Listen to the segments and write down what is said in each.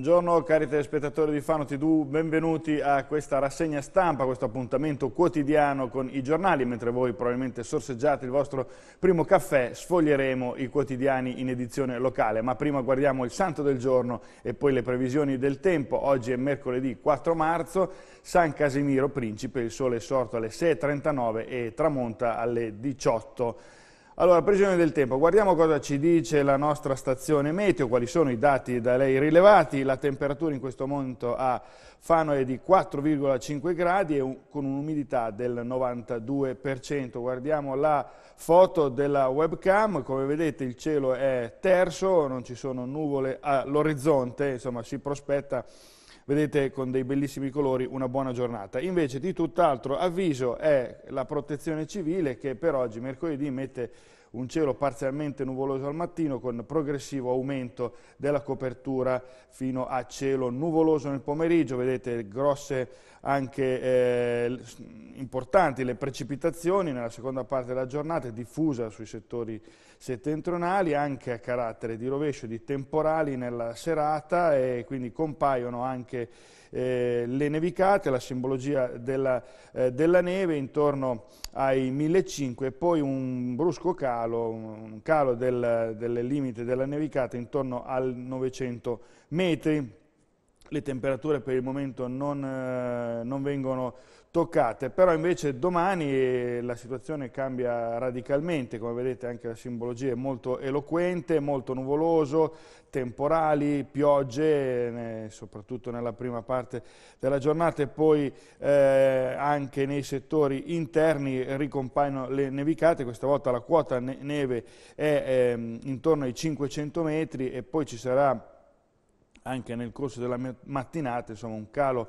Buongiorno cari telespettatori di Fano TV, benvenuti a questa rassegna stampa, a questo appuntamento quotidiano con i giornali, mentre voi probabilmente sorseggiate il vostro primo caffè, sfoglieremo i quotidiani in edizione locale, ma prima guardiamo il santo del giorno e poi le previsioni del tempo. Oggi è mercoledì 4 marzo, San Casimiro Principe, il sole è sorto alle 6.39 e tramonta alle 18.00. Allora, previsione del tempo, guardiamo cosa ci dice la nostra stazione meteo, quali sono i dati da lei rilevati, la temperatura in questo momento a Fano è di 4,5 gradi e un, con un'umidità del 92%, guardiamo la foto della webcam, come vedete il cielo è terso, non ci sono nuvole all'orizzonte, insomma si prospetta vedete con dei bellissimi colori una buona giornata. Invece di tutt'altro avviso è la protezione civile che per oggi, mercoledì, mette un cielo parzialmente nuvoloso al mattino con progressivo aumento della copertura fino a cielo nuvoloso nel pomeriggio, vedete grosse anche eh, importanti le precipitazioni nella seconda parte della giornata, diffusa sui settori settentrionali, anche a carattere di rovescio di temporali nella serata e quindi compaiono anche eh, le nevicate, la simbologia della, eh, della neve intorno ai 1.500 e poi un brusco calo, un calo del, del limite della nevicata intorno al 900 metri le temperature per il momento non, eh, non, vengono toccate, però invece domani eh, la situazione cambia radicalmente, come vedete anche la simbologia è molto eloquente, molto nuvoloso, temporali, piogge, soprattutto nella prima parte della giornata e poi eh, anche nei settori interni ricompaiono le nevicate, questa volta la quota neve è ehm, intorno ai 500 metri e poi ci sarà anche nel corso della mattinata, insomma un calo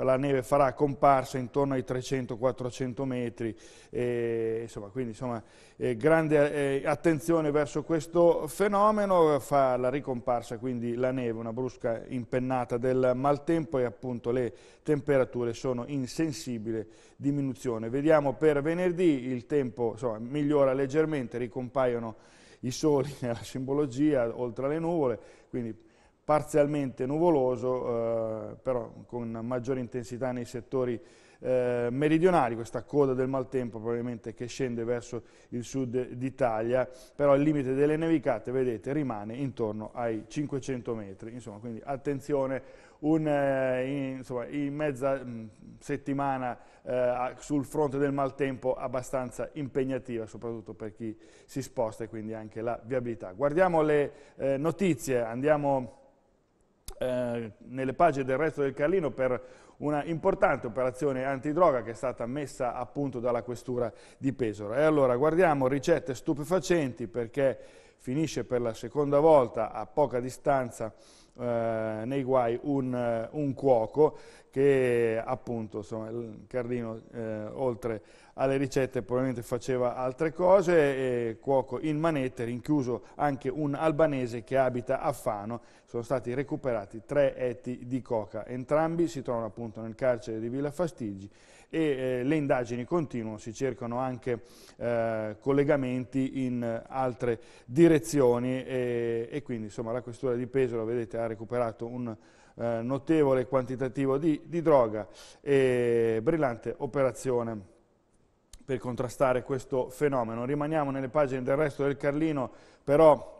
la neve farà comparsa intorno ai 300-400 metri, eh, insomma, quindi insomma, eh, grande eh, attenzione verso questo fenomeno, fa la ricomparsa quindi la neve, una brusca impennata del maltempo e appunto le temperature sono in sensibile diminuzione. Vediamo per venerdì il tempo insomma, migliora leggermente, ricompaiono i soli nella simbologia oltre alle nuvole, quindi parzialmente nuvoloso, eh, però con maggiore intensità nei settori eh, meridionali, questa coda del maltempo probabilmente che scende verso il sud d'Italia, però il limite delle nevicate, vedete, rimane intorno ai 500 metri, insomma, quindi attenzione, un, eh, in, insomma, in, mezza mh, mm, settimana eh, sul fronte del maltempo abbastanza impegnativa, soprattutto per chi si sposta e quindi anche la viabilità. Guardiamo le eh, notizie, andiamo eh, nelle pagine del resto del Carlino per una importante operazione antidroga che è stata messa a punto dalla questura di Pesaro. E allora guardiamo ricette stupefacenti perché finisce per la seconda volta a poca distanza eh, nei guai un, eh, un, cuoco che appunto insomma, Cardino eh, oltre alle ricette probabilmente faceva altre cose e cuoco in manette rinchiuso anche un albanese che abita a Fano sono stati recuperati tre etti di coca entrambi si trovano appunto nel carcere di Villa Fastigi e eh, le indagini continuano, si cercano anche eh, collegamenti in eh, altre direzioni e, e quindi insomma, la questura di Pesaro vedete, ha recuperato un notevole quantitativo di, di droga e brillante operazione per contrastare questo fenomeno. Rimaniamo nelle pagine del resto del Carlino, però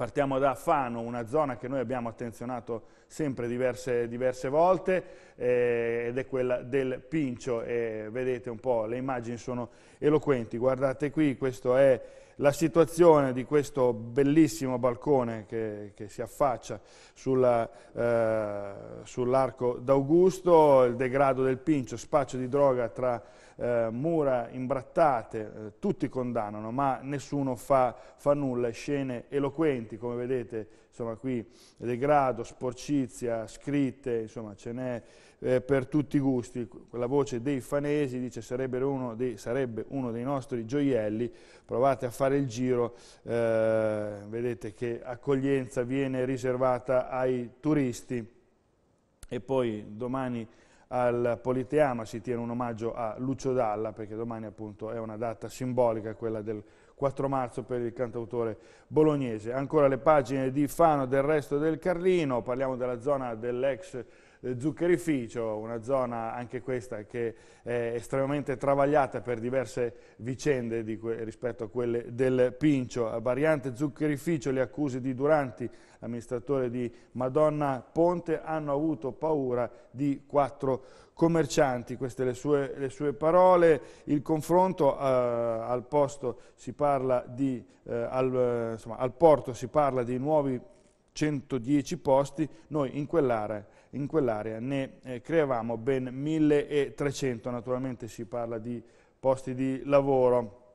Partiamo da Fano, una zona che noi abbiamo attenzionato sempre diverse, diverse volte eh, ed è quella del Pincio e vedete un po' le immagini sono eloquenti. Guardate qui, questo è la situazione di questo bellissimo balcone che, che si affaccia eh, sull'arco eh, sull d'Augusto, il degrado del Pincio, spaccio di droga tra eh, mura imbrattate, eh, tutti condannano, ma nessuno fa, fa nulla, scene eloquenti come vedete insomma qui degrado, sporcizia, scritte, insomma ce n'è eh, per tutti i gusti. La voce dei fanesi dice sarebbe uno dei, sarebbe uno dei nostri gioielli, provate a fare il giro, eh, vedete che accoglienza viene riservata ai turisti e poi domani al Politeama si tiene un omaggio a Lucio Dalla perché domani appunto è una data simbolica quella del 4 marzo per il cantautore bolognese. Ancora le pagine di Fano del resto del Carlino, parliamo della zona dell'ex eh, zuccherificio, una zona anche questa che è estremamente travagliata per diverse vicende rispetto a quelle del Pincio. A Variante Zuccherificio le accuse di Duranti, amministratore di Madonna Ponte, hanno avuto paura di quattro commercianti. Queste le sue, le sue parole. Il confronto eh, al, di, eh, al, insomma, al porto si parla di nuovi 110 posti, noi in quell'area in quell'area ne eh, creavamo ben 1300, naturalmente si parla di posti di lavoro,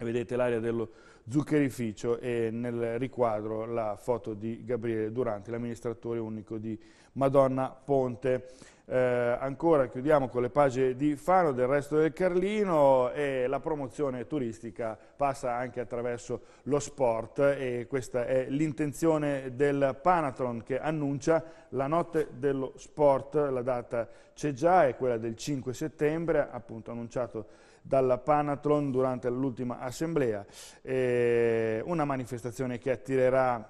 vedete l'area dello zuccherificio e nel riquadro la foto di Gabriele Durante, l'amministratore unico di Madonna Ponte. Eh, ancora chiudiamo con le pagine di Fano, del resto del Carlino e la promozione turistica passa anche attraverso lo sport e questa è l'intenzione del Panatron che annuncia la notte dello sport, la data c'è già, è quella del 5 settembre, appunto annunciato dalla Panatron durante l'ultima assemblea, eh, una manifestazione che attirerà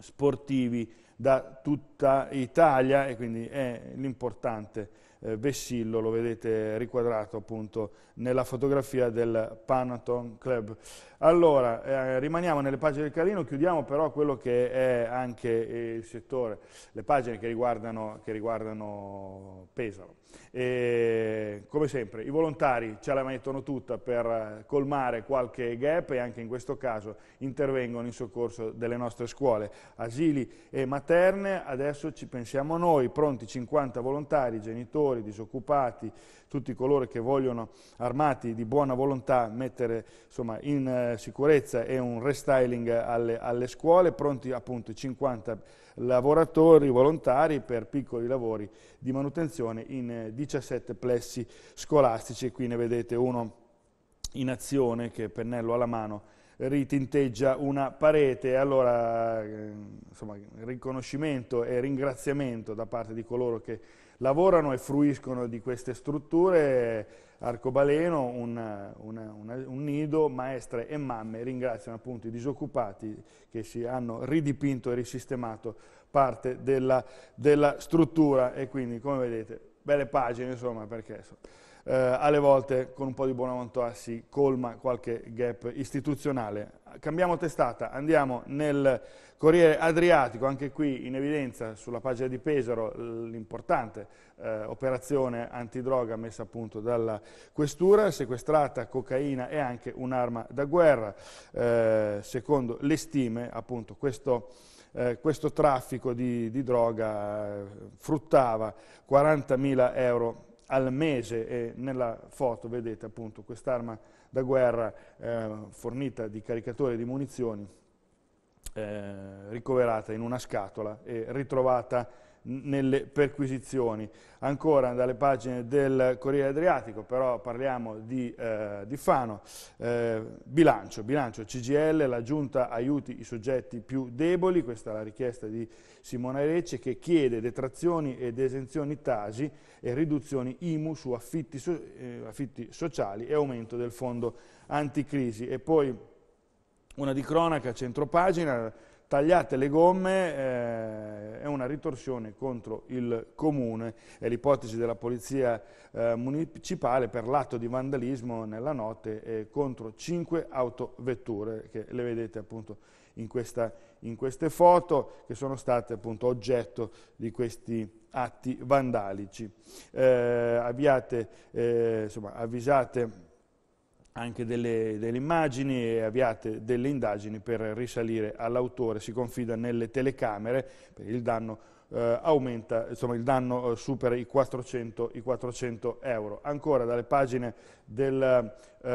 sportivi, da tutta Italia e quindi è l'importante eh, vessillo, lo vedete riquadrato appunto nella fotografia del Panathon Club. Allora, eh, rimaniamo nelle pagine del Carlino, chiudiamo però quello che è anche il settore, le pagine che riguardano, che riguardano Pesaro. E, come sempre, i volontari ce la mettono tutta per colmare qualche gap e anche in questo caso intervengono in soccorso delle nostre scuole, asili e materne. Adesso ci pensiamo noi, pronti 50 volontari, genitori, lavoratori, disoccupati, tutti coloro che vogliono, armati di buona volontà, mettere insomma, in eh, sicurezza e un restyling alle, alle scuole, pronti appunto 50 lavoratori volontari per piccoli lavori di manutenzione in 17 eh, plessi scolastici. Qui ne vedete uno in azione che pennello alla mano ritinteggia una parete. Allora, eh, insomma, riconoscimento e ringraziamento da parte di coloro che lavorano e fruiscono di queste strutture. Arcobaleno, una, una, una, un nido, maestre e mamme ringraziano appunto i disoccupati che si hanno ridipinto e risistemato parte della, della struttura e quindi come vedete belle pagine insomma perché eh, alle volte con un po' di buona volontà si colma qualche gap istituzionale cambiamo testata, andiamo nel Corriere Adriatico, anche qui in evidenza sulla pagina di Pesaro l'importante eh, operazione antidroga messa a punto dalla questura, sequestrata cocaina e anche un'arma da guerra. Eh, secondo le stime, appunto, questo, eh, questo traffico di, di droga eh, fruttava 40.000 euro al mese e nella foto vedete appunto quest'arma da guerra eh, fornita di caricatori e di munizioni, eh, ricoverata in una scatola e ritrovata nelle perquisizioni. Ancora dalle pagine del Corriere Adriatico, però parliamo di, eh, di Fano, eh, bilancio, bilancio CGL, la giunta aiuti i soggetti più deboli, questa è la richiesta di Simona Recce che chiede detrazioni ed esenzioni Tasi e riduzioni IMU su affitti, so, eh, affitti sociali e aumento del fondo anticrisi. E poi una di cronaca, centropagina, tagliate le gomme, eh, una ritorsione contro il comune. È l'ipotesi della polizia eh, municipale per l'atto di vandalismo nella notte eh, contro cinque autovetture che le vedete appunto in, questa, in, queste foto che sono state appunto oggetto di questi atti vandalici. Eh, avviate, eh, insomma, avvisate anche delle, delle immagini e avviate delle indagini per risalire all'autore. Si confida nelle telecamere il danno Uh, aumenta, insomma il danno uh, supera i 400, i 400, euro. Ancora dalle pagine del uh,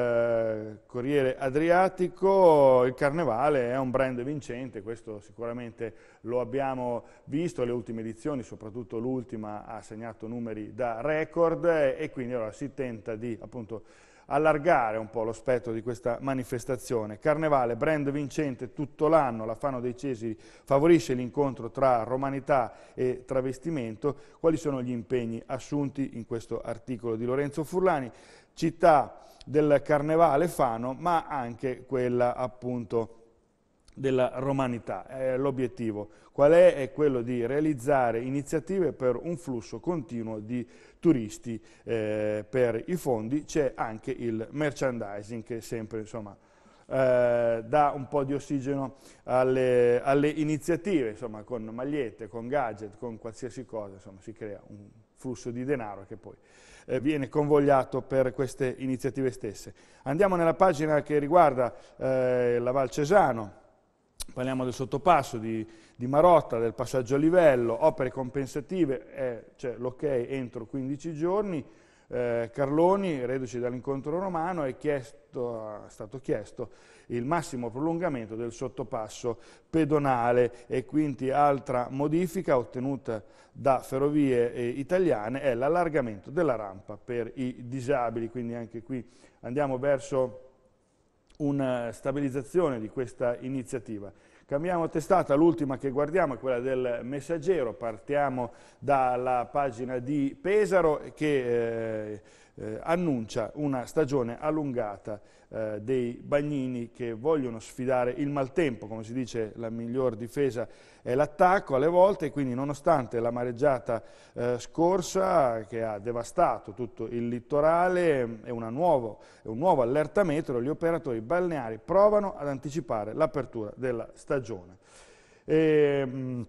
Corriere Adriatico, il Carnevale è un brand vincente, questo sicuramente lo abbiamo visto, le ultime edizioni, soprattutto l'ultima, ha segnato numeri da record e quindi allora, si tenta di appunto allargare un po' lo spettro di questa manifestazione. Carnevale, brand vincente tutto l'anno, la Fano dei Cesi favorisce l'incontro tra romanità e travestimento. Quali sono gli impegni assunti in questo articolo di Lorenzo Furlani? Città del Carnevale Fano, ma anche quella appunto della romanità. Eh, L'obiettivo qual è? È quello di realizzare iniziative per un flusso continuo di turisti eh, per i fondi. C'è anche il merchandising che sempre insomma, eh, dà un po' di ossigeno alle, alle iniziative, insomma, con magliette, con gadget, con qualsiasi cosa, insomma, si crea un flusso di denaro che poi eh, viene convogliato per queste iniziative stesse. Andiamo nella pagina che riguarda eh, la Val Cesano, parliamo del sottopasso, di, di, Marotta, del passaggio a livello, opere compensative, eh, cioè l'ok entro 15 giorni, eh, Carloni, reduce dall'incontro romano, è, chiesto, è, stato chiesto il massimo prolungamento del sottopasso pedonale e quindi altra modifica ottenuta da ferrovie eh, italiane è l'allargamento della rampa per i disabili, quindi anche qui andiamo verso una stabilizzazione di questa iniziativa. Cambiamo testata, l'ultima che guardiamo è quella del messaggero, partiamo dalla pagina di Pesaro che... Eh, eh, annuncia una stagione allungata eh, dei bagnini che vogliono sfidare il maltempo, come si dice la miglior difesa è l'attacco alle volte, quindi nonostante la mareggiata eh, scorsa che ha devastato tutto il littorale è, nuovo, è un nuovo allerta meteo, gli operatori balneari provano ad anticipare l'apertura della stagione. E, ehm, mh,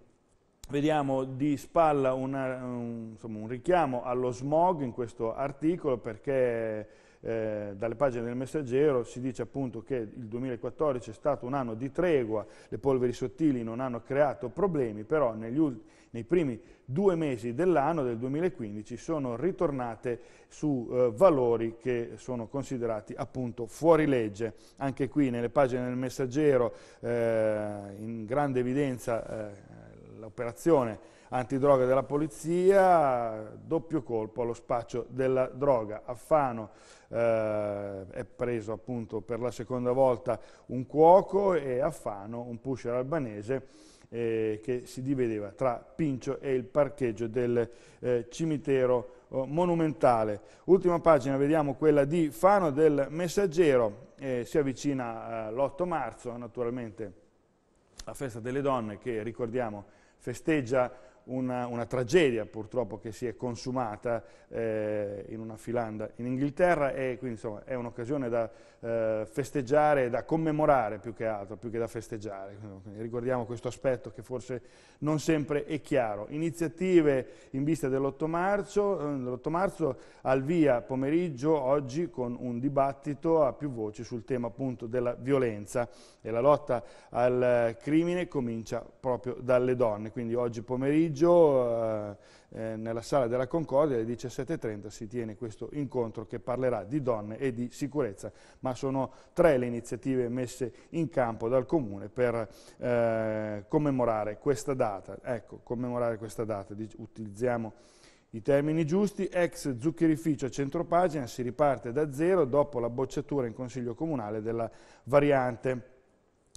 vediamo di spalla una, un, insomma, un, richiamo allo smog in questo articolo perché eh, dalle pagine del messaggero si dice appunto che il 2014 è stato un anno di tregua, le polveri sottili non hanno creato problemi, però nei primi due mesi dell'anno del 2015 sono ritornate su eh, valori che sono considerati appunto fuori legge. Anche qui nelle pagine del messaggero eh, in grande evidenza eh, l'operazione antidroga della polizia, doppio colpo allo spaccio della droga. A Fano eh, è preso appunto per la seconda volta un cuoco e a Fano un pusher albanese eh, che si divideva tra Pincio e il parcheggio del eh, cimitero oh, monumentale. Ultima pagina, vediamo quella di Fano del Messaggero, eh, si avvicina eh, l'8 marzo naturalmente la festa delle donne che ricordiamo festeggia una, una, tragedia purtroppo che si è consumata eh, in una filanda in Inghilterra e quindi insomma è un'occasione da eh, festeggiare, da commemorare più che altro, più che da festeggiare. Quindi, ricordiamo questo aspetto che forse non sempre è chiaro. Iniziative in vista dell'8 marzo, eh, dell marzo al via pomeriggio oggi con un dibattito a più voci sul tema appunto della violenza e la lotta al crimine comincia proprio dalle donne, quindi oggi pomeriggio pomeriggio eh, eh, nella sala della Concordia alle 17.30 si tiene questo incontro che parlerà di donne e di sicurezza, ma sono tre le iniziative messe in campo dal Comune per eh, commemorare questa data. Ecco, commemorare questa data, utilizziamo i termini giusti, ex zuccherificio a centropagina si riparte da zero dopo la bocciatura in Consiglio Comunale della variante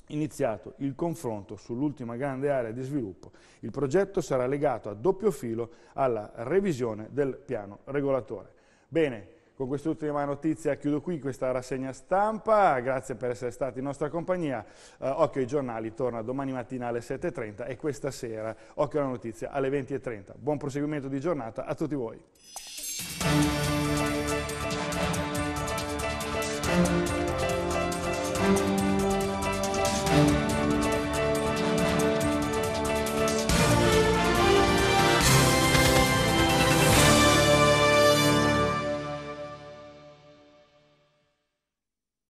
iniziato il confronto sull'ultima grande area di sviluppo. Il progetto sarà legato a doppio filo alla revisione del piano regolatore. Bene, con quest'ultima notizia chiudo qui questa rassegna stampa, grazie per essere stati in nostra compagnia, eh, Occhio ai giornali torna domani mattina alle 7.30 e questa sera Occhio alla notizia alle 20.30. Buon proseguimento di giornata a tutti voi.